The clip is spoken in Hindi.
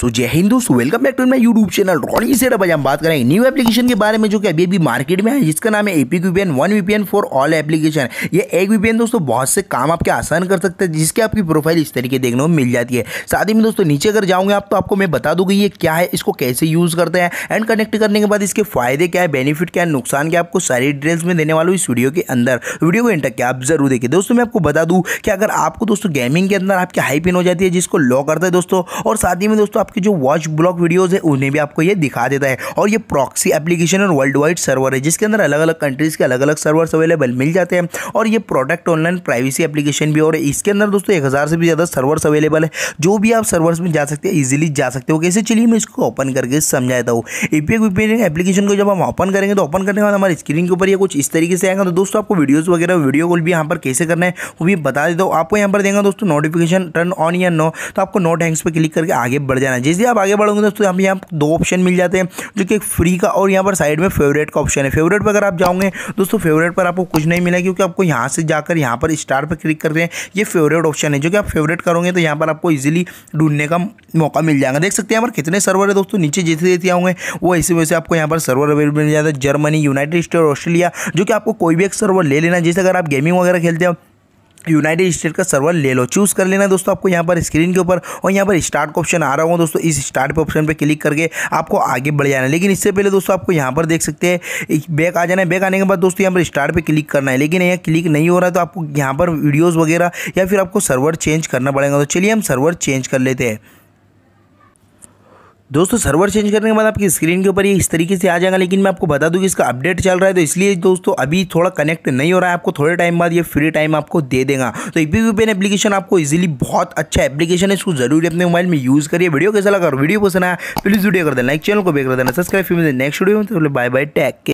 सो जय हिंद दोस्तों welcome back to my YouTube channel रॉली से आज हम बात करें न्यू एप्लीकेशन के बारे में जो कि अभी अभी मार्केट में है जिसका नाम है AP VPN one VPN for all application ये एक वीपीएन दोस्तों बहुत से काम आपके आसान कर सकते हैं जिसके आपकी प्रोफाइल इस तरीके देखने को मिल जाती है साथ ही में दोस्तों नीचे अगर जाऊँगे आप तो आपको मैं बता दूंगी ये क्या है इसको कैसे यूज़ करते हैं एंड कनेक्ट करने के बाद इसके फायदे क्या है बेनिफिट क्या है नुकसान क्या आपको सारी डिटेल्स में देने वालों इस वीडियो के अंदर वीडियो को इंटर क्या आप जरूर देखिए दोस्तों मैं आपको बता दूँ कि अगर आपको दोस्तों गेमिंग के अंदर आपकी हाई पिन हो जाती है जिसको लॉ करता है दोस्तों और साथ ही में दोस्तों आपके जो वॉच ब्लॉक वीडियोज़ है उन्हें भी आपको ये दिखा देता है और ये प्रॉक्सी एप्लीकेशन और वर्ल्ड वाइड सर्वर है जिसके अंदर अलग अलग कंट्रीज़ के अलग अलग सर्वर अवेलेबल मिल जाते हैं और ये प्रोडक्ट ऑनलाइन प्राइवेसी एप्लीकेशन भी और इसके अंदर दोस्तों एक हज़ार से भी ज़्यादा सर्वर्स अवेलेबल है जो भी आप सर्वर्स में जा सकते हैं ईजिली जा सकते हो कैसे चलिए मैं इसको ओपन करके समझा देता हूँ ईपीएक वीपीएन एप्लीकेशन को जब हम ओपन करेंगे तो ओपन करने के बाद हमारे स्क्रीन के ऊपर ये कुछ इस तरीके से आएगा तो दोस्तों आपको वीडियोज़ वगैरह वीडियो कॉल भी यहाँ पर कैसे करना है वो भी बता देता हूँ आपको यहाँ पर देगा दोस्तों नोटिफिकेशन टर्न ऑन या नो तो आपको नोट हैंग्स पर क्लिक करके आगे बढ़ जाना जाना है जैसे आप आगे बढ़ोगे दोस्तों यहाँ यहाँ दो ऑप्शन मिल जाते हैं जो कि एक फ्री का और यहाँ पर साइड में फेवरेट का ऑप्शन है फेवरेट पर अगर आप जाओगे दोस्तों फेवरेट पर आपको कुछ नहीं मिला क्योंकि आपको यहाँ से जाकर यहाँ पर स्टार पर क्लिक करते हैं ये फेवरेट ऑप्शन है जो कि आप फेवरेट करोगे तो यहाँ पर आपको ईजिली ढूंढने का मौका मिल जाएगा देख सकते हैं यहाँ पर कितने सर्वर है दोस्तों नीचे जैसे जैसे आओगे वो ऐसे वैसे आपको यहाँ पर सर्वर अवेलेबल मिल जाता है जर्मनी यूनाइटेड स्टेट ऑस्ट्रेलिया जो कि आपको कोई भी एक सर्वर ले लेना जैसे अगर आप गेमिंग वगैरह खेलते हो यूनाइटेड स्टेट का सर्वर ले लो चूज़ कर लेना दोस्तों आपको यहाँ पर स्क्रीन के ऊपर और यहाँ पर स्टार्ट का ऑप्शन आ रहा होगा दोस्तों इस स्टार्ट पे ऑप्शन पे क्लिक करके आपको आगे बढ़ जाना है लेकिन इससे पहले दोस्तों आपको यहाँ पर देख सकते हैं बैक आ जाना है बैक आने के बाद दोस्तों यहाँ पर स्टार्ट पर क्लिक करना है लेकिन यहाँ क्लिक नहीं हो रहा तो आपको यहाँ पर वीडियोज़ वगैरह या फिर आपको सर्वर चेंज करना पड़ेगा तो चलिए हम सर्वर चेंज कर लेते हैं दोस्तों सर्वर चेंज करने के बाद आपकी स्क्रीन के ऊपर ये इस तरीके से आ जाएगा लेकिन मैं आपको बता दूं कि इसका अपडेट चल रहा है तो इसलिए दोस्तों अभी थोड़ा कनेक्ट नहीं हो रहा है आपको थोड़े टाइम बाद ये फ्री टाइम आपको दे देगा तो ई पी एप्लीकेशन आपको इजीली बहुत अच्छा एप्लीकेशन है इसको जरूरी अपने मोबाइल में यूज़ करिए वीडियो कैसा लगा वीडियो पसंद आया प्लीज़ वीडियो कर देना लाइक चैनल को भी कर देना सब्सक्राइब फिर नेक्स्ट वीडियो में तो बाय बाय के